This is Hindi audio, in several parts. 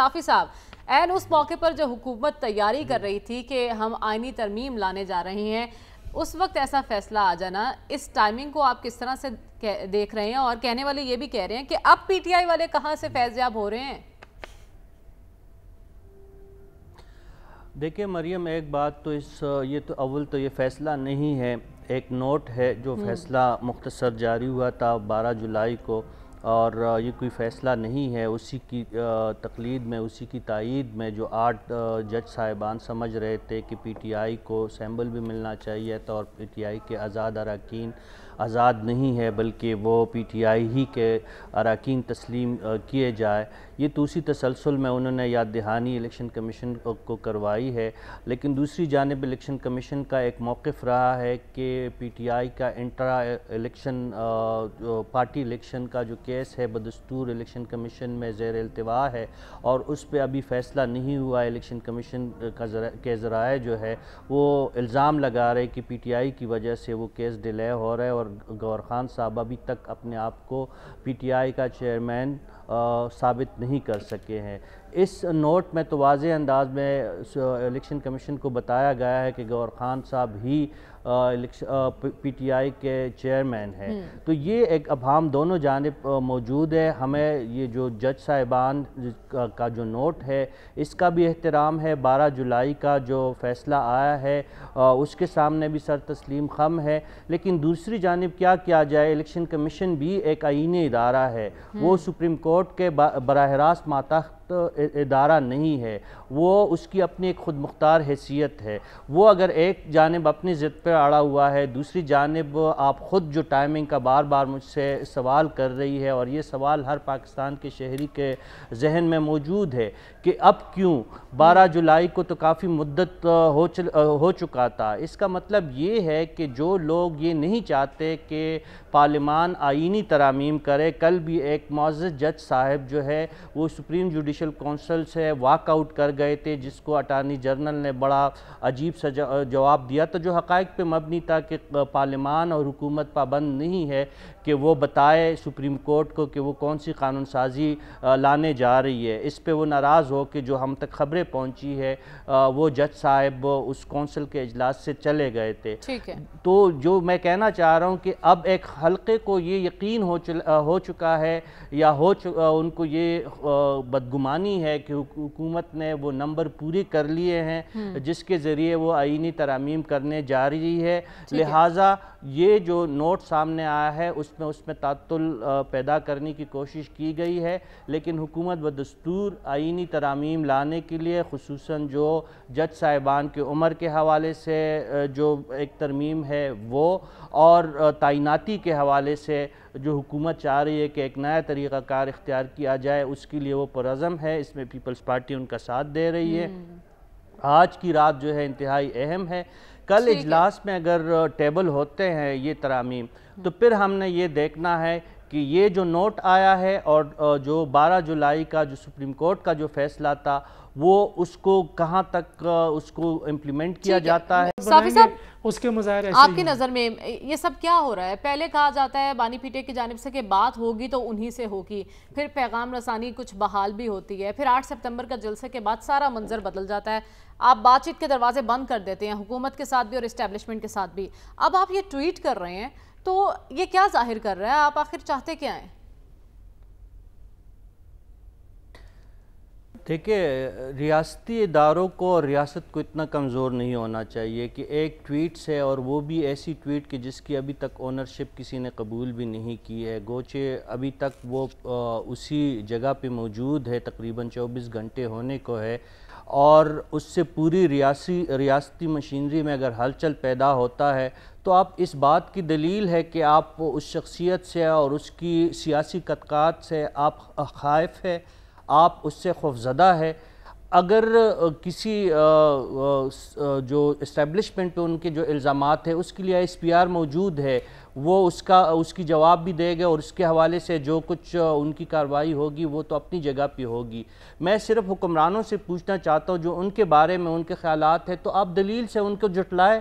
साफी साहब एन उस मौके पर जो हुकूमत तैयारी कर रही थी कि हम आईनी तरमीम लाने जा रहे हैं उस वक्त ऐसा फैसला आ जाना इस टाइमिंग को आप किस तरह से देख रहे हैं और कहने वाले ये भी कह रहे हैं कि अब पीटीआई वाले कहां से फैजयाब हो रहे हैं देखिए मरियम एक बात तो इस ये तो अव्वल तो ये फैसला नहीं है एक नोट है जो हम्म। फैसला मुख्तसर जारी हुआ था बारह जुलाई को और ये कोई फ़ैसला नहीं है उसी की तकलीद में उसी की तइद में जो आठ जज साहिबान समझ रहे थे कि पीटीआई को सैम्बल भी मिलना चाहिए था और पीटीआई के आज़ाद अरकान आज़ाद नहीं है बल्कि वो पीटीआई ही के अरकान तस्लीम किए जाए ये तो उसी तसलसल में उन्होंने याद दहानी इलेक्शन कमीशन को करवाई है लेकिन दूसरी जानब इलेक्शन कमीशन का एक मौक़ रहा है कि आई का इंटरा इलेक्शन पार्टी इलेक्शन का जो के केस है बदस्तूर इलेक्शन कमीशन में जैर अल्तवा है और उस पर अभी फैसला नहीं हुआ इलेक्शन कमीशन का जरा, के ज़राए जो है वो इल्ज़ाम लगा रहे कि पी टी आई की वजह से वो केस डिले हो रहा है और गौर खान साहब अभी तक अपने आप को पी टी आई का चेयरमैन साबित नहीं कर सके हैं इस नोट में तो वाज अंदाज में इलेक्शन कमीशन को बताया गया है कि गौर खान साहब ही पी टी आई के चेयरमैन हैं हम्म। तो ये एक अब हम दोनों जानब मौजूद है हमें ये जो जज साहिबान का, जो नोट है इसका भी एहतराम है बारह जुलाई का जो फैसला आया है आ, उसके सामने भी सर तस्लीम खम है लेकिन दूसरी जानब क्या किया जाए इलेक्शन कमीशन भी एक आइनी इदारा है वो हम्म। सुप्रीम कोर्ट कोर्ट के बरह रास्त मातख सख्त इदारा नहीं है वो उसकी अपनी एक खुद मुख्तार हैसियत है वो अगर एक जानब अपनी ज़िद पर अड़ा हुआ है दूसरी जानब आप ख़ुद जो टाइमिंग का बार बार मुझसे सवाल कर रही है और ये सवाल हर पाकिस्तान के शहरी के जहन में मौजूद है कि अब क्यों बारह जुलाई को तो काफ़ी मुद्दत हो चल, हो चुका था इसका मतलब ये है कि जो लोग ये नहीं चाहते कि पार्लिमान आइनी तरामीम करे कल भी एक मोज़ जज साहब जो है वो सुप्रीम जुडिश जुडिशल काउंसिल से वाकआउट कर गए थे जिसको अटारनी जनरल ने बड़ा अजीब सा जवाब दिया तो जो हक़ पर मबनी था कि पार्लिमान और हुकूमत पाबंद नहीं है कि वो बताए सुप्रीम कोर्ट को कि वो कौन सी कानून साजी लाने जा रही है इस पर वो नाराज़ हो कि जो हम तक खबरें पहुँची है वो जज साहब उस कौंसिल के अजलास से चले गए थे तो जो मैं कहना चाह रहा हूँ कि अब एक हल्के को ये यकीन हो चुका है या हो चुका उनको ये बदगुम मानी है कि हुकूमत ने वो नंबर पूरे कर लिए हैं हम्म। जिसके ज़रिए वो आइनी तरामीम करने जा रही है लिहाजा ये जो नोट सामने आया है उसमें उसमें तातुल पैदा करने की कोशिश की गई है लेकिन हुकूमत बदस्तूर दस्तूर आइनी तरामीम लाने के लिए खसूस जो जज साहिबान के उम्र के हवाले से जो एक तरमीम है वो और तैनाती के हवाले से जो हुकूमत चाह रही है कि एक नया तरीक़ाकार इख्तियार किया जाए उसके लिए वो पुरज़म सिस्टम है इसमें पीपल्स पार्टी उनका साथ दे रही है हम्म। आज की रात जो है इंतहाई अहम है कल इजलास में अगर टेबल होते हैं ये तरामीम तो हम्म। फिर हमने ये देखना है कि ये जो नोट आया है और जो 12 जुलाई का जो सुप्रीम कोर्ट का जो फैसला था वो उसको कहाँ तक उसको इम्प्लीमेंट किया जाता है उसके मुजाहरे आपकी नज़र में ये सब क्या हो रहा है पहले कहा जाता है बानी पीटे की जानब से कि बात होगी तो उन्हीं से होगी फिर पैगाम रसानी कुछ बहाल भी होती है फिर आठ सितंबर का जलसे के बाद सारा मंजर बदल जाता है आप बातचीत के दरवाजे बंद कर देते हैं हुकूमत के साथ भी और इस्टेब्लिशमेंट के साथ भी अब आप ये ट्वीट कर रहे हैं तो ये क्या जाहिर कर रहा है आप आखिर चाहते क्या हैं देखिए रियाती इदारों को और रियासत को इतना कमज़ोर नहीं होना चाहिए कि एक ट्वीट से और वो भी ऐसी ट्वीट कि जिसकी अभी तक ओनरशिप किसी ने कबूल भी नहीं की है गोचे अभी तक वो उसी जगह पे मौजूद है तकरीबन 24 घंटे होने को है और उससे पूरी रियासी रियासती मशीनरी में अगर हलचल पैदा होता है तो आप इस बात की दलील है कि आप उस शख्सियत से और उसकी सियासी कतकात से आप खाइफ है आप उससे खौफजदा है अगर किसी जो इस्टेबलिशमेंट पे उनके जो इल्ज़ाम है उसके लिए एस पी आर मौजूद है वो उसका उसकी जवाब भी देगा और उसके हवाले से जो कुछ उनकी कार्रवाई होगी वो तो अपनी जगह पे होगी मैं सिर्फ हुक्मरानों से पूछना चाहता हूँ जो उनके बारे में उनके ख्याल है तो आप दलील से उनको जुटलाएँ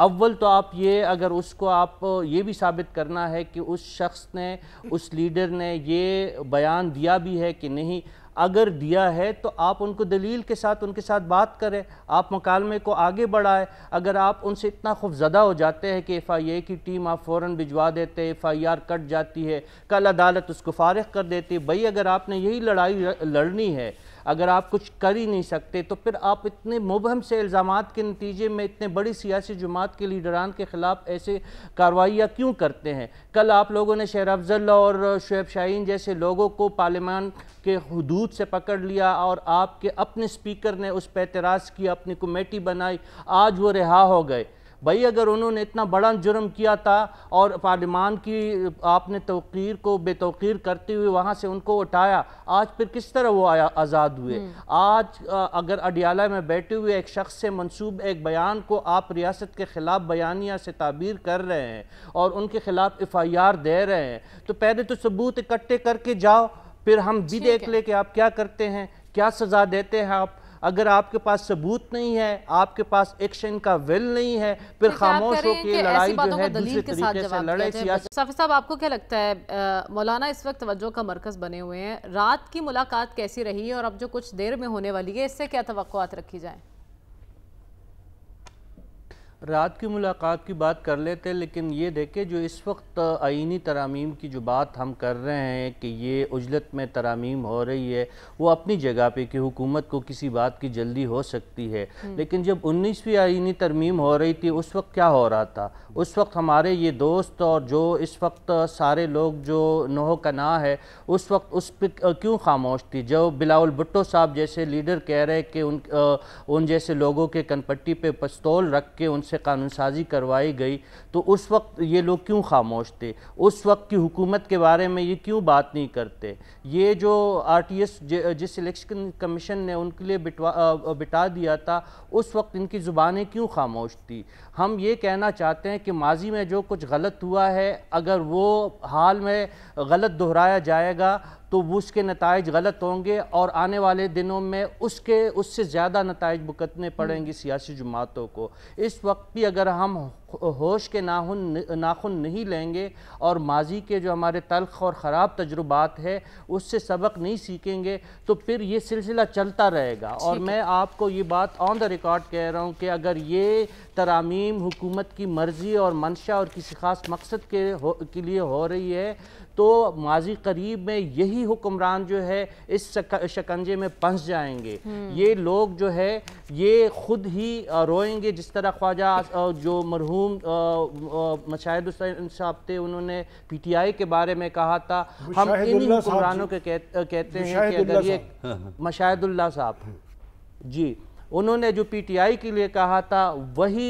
अव्वल तो आप ये अगर उसको आप ये भी साबित करना है कि उस शख्स ने उस लीडर ने ये बयान दिया भी है कि नहीं अगर दिया है तो आप उनको दलील के साथ उनके साथ बात करें आप मकालमे को आगे बढ़ाएं अगर आप उनसे इतना खौफजदा हो जाते हैं कि एफ़ आई ए की टीम आप फ़ौरन भिजवा देते एफ़ आई आर कट जाती है कल अदालत उसको फारग कर देती भाई अगर आपने यही लड़ाई लड़नी है अगर आप कुछ कर ही नहीं सकते तो फिर आप इतने मुबहम से इल्ज़ाम के नतीजे में इतने बड़ी सियासी जमात के लीडरान के ख़िलाफ़ ऐसे कार्रवाइयाँ क्यों करते हैं कल आप लोगों ने शेर अफजल और शुएब शाहीन जैसे लोगों को पार्लियामान के हदूद से पकड़ लिया और आपके अपने स्पीकर ने उस पर एतराज़ किया अपनी कमेटी बनाई आज वो रिहा हो गए भाई अगर उन्होंने इतना बड़ा जुर्म किया था और पार्लिमान की आपने तोकीर को बेतौकीर करते हुए वहाँ से उनको उठाया आज फिर किस तरह वो आया आज़ाद हुए हम्म। आज अगर अडियाला में बैठे हुए एक शख्स से मनसूब एक बयान को आप रियासत के ख़िलाफ़ बयानिया से ताबीर कर रहे हैं और उनके ख़िलाफ़ एफ आई आर दे रहे हैं तो पहले तो सबूत इकट्ठे करके जाओ फिर हम भी देख ले कि आप क्या करते हैं क्या सज़ा देते हैं आप अगर आपके पास सबूत नहीं है आपके पास एक्शन का विल नहीं है फिर तो खामोश होकर लड़ाई जो है दूसरे तरीके से लड़े साहब आपको क्या लगता है मौलाना इस वक्त तवज्जो का मरकज बने हुए हैं रात की मुलाकात कैसी रही है और अब जो कुछ देर में होने वाली है इससे क्या तो रखी जाए रात की मुलाकात की बात कर लेते लेकिन ये देखें जो इस वक्त आइनी तरामीम की जो बात हम कर रहे हैं कि ये उजलत में तरामीम हो रही है वो अपनी जगह पे कि हुकूमत को किसी बात की जल्दी हो सकती है हम्म। लेकिन जब उन्नीसवीं आइनी तरमीम हो रही थी उस वक्त क्या हो रहा था उस वक्त हमारे ये दोस्त और जो इस वक्त सारे लोग जो नोह कना है उस वक्त उस पर क्यों खामोश थी जब बिलाउल भुट्टो साहब जैसे लीडर कह रहे कि उन उन जैसे लोगों के कनपट्टी पे पस्तौल रख के उन उनसे कानून साजी करवाई गई तो उस वक्त ये लोग क्यों खामोश थे उस वक्त की हुकूमत के बारे में ये क्यों बात नहीं करते ये जो आर टी एस जिस इलेक्शन कमीशन ने उनके लिए बिटवा बिटा दिया था उस वक्त इनकी ज़ुबानें क्यों खामोश थी हम ये कहना चाहते हैं कि माजी में जो कुछ गलत हुआ है अगर वो हाल में गलत दोहराया जाएगा तो उसके नतज गलत होंगे और आने वाले दिनों में उसके उससे ज़्यादा नतज भुगतने पड़ेंगे हम्म। सियासी जमातों को इस वक्त भी अगर हम होश के नाखुन नाखुन नहीं लेंगे और माजी के जो हमारे तलख और ख़राब तजुर्बात है उससे सबक नहीं सीखेंगे तो फिर ये सिलसिला चलता रहेगा और मैं आपको ये बात ऑन द रिकॉर्ड कह रहा हूँ कि अगर ये तरामीम हुकूमत की मर्ज़ी और मंशा और किसी ख़ास मकसद के हो के लिए हो रही है तो माजी करीब में यही हुक्मरान जो है इस शकंजे में फंस जाएंगे हम्म। ये लोग जो है ये खुद ही रोएंगे जिस तरह ख्वाजा जो मरहूम मशाहिद हुसैन साहब थे उन्होंने पी टी आई के बारे में कहा था हम इन्हीं हुक्मरानों के कहते हैं कि अगर ये मशाहिदुल्ला साहब जी उन्होंने जो पीटीआई के लिए कहा था वही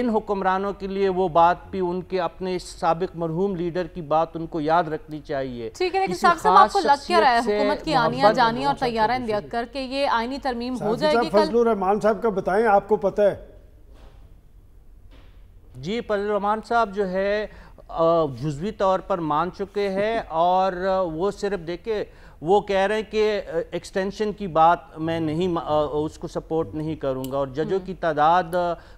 इन हुक्मरानों के लिए वो बात भी उनके अपने सबक मरहूम लीडर की बात उनको याद रखनी चाहिए ठीक है लेकिन साहब साहब आपको लग क्या रहा है हुकूमत की आनिया जानिया और तैयारा इंदियत करके ये आईनी तरमीम हो जाएगी कल रहमान साहब का बताएं आपको पता है जी फजल रहमान साहब जो है जुजवी तौर पर मान चुके हैं और वो सिर्फ देखे वो कह रहे हैं कि एक्सटेंशन की बात मैं नहीं उसको सपोर्ट नहीं करूंगा और जजों हम्म। की तादाद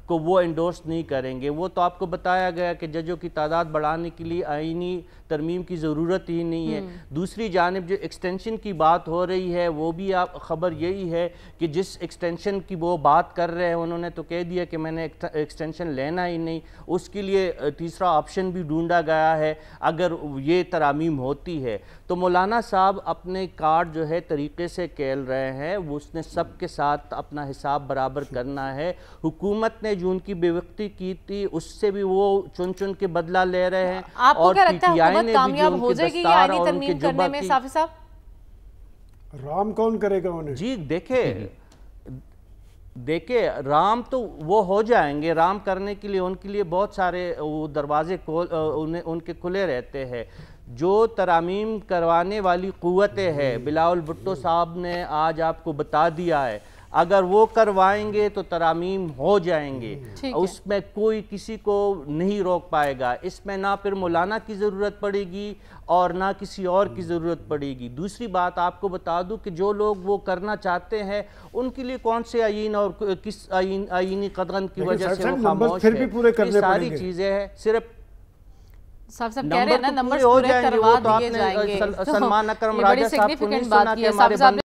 को वो इंडोर्स नहीं करेंगे वो तो आपको बताया गया कि जजों की तादाद बढ़ाने के लिए आइनी तरमीम की ज़रूरत ही नहीं है हम्म। दूसरी जानब जो एक्सटेंशन की बात हो रही है वो भी आप खबर यही है कि जिस एक्सटेंशन की वो बात कर रहे हैं उन्होंने तो कह दिया कि मैंने एक्सटेंशन लेना ही नहीं उसके लिए तीसरा ऑप्शन भी ढूंढ ढूंढा गया है अगर ये तरामीम होती है तो मौलाना साहब अपने कार्ड जो है तरीके से खेल रहे हैं वो उसने सब के साथ अपना हिसाब बराबर करना है हुकूमत ने जो उनकी बेवकती की थी उससे भी वो चुन चुन के बदला ले रहे हैं और कामयाब हो जाएगी करने में साहब राम कौन करेगा उन्हें जी देखे देखिए राम तो वो हो जाएंगे राम करने के लिए उनके लिए बहुत सारे वो दरवाजे खोल उन्हें उनके खुले रहते हैं जो तरामीम करवाने वाली क़वतें हैं बिलावल भुट्टो साहब ने आज आपको बता दिया है अगर वो करवाएंगे तो तरामीम हो जाएंगे हम्म। उसमें कोई किसी को नहीं रोक पाएगा इसमें ना फिर मौलाना की ज़रूरत पड़ेगी और ना किसी और की हम्म। ज़रूरत पड़ेगी दूसरी बात आपको बता दूं कि जो लोग वो करना चाहते हैं उनके लिए कौन से आइन और किस आइन आइनी कदम की वजह से वो खामोश पूरे करने सारी चीज़ें हैं सिर्फ साहब कह रहे हैं ना नंबर्स तो पूरे करवा तो दिए जाएंगे तो सलमान अकरम राजा साहब को नहीं सुना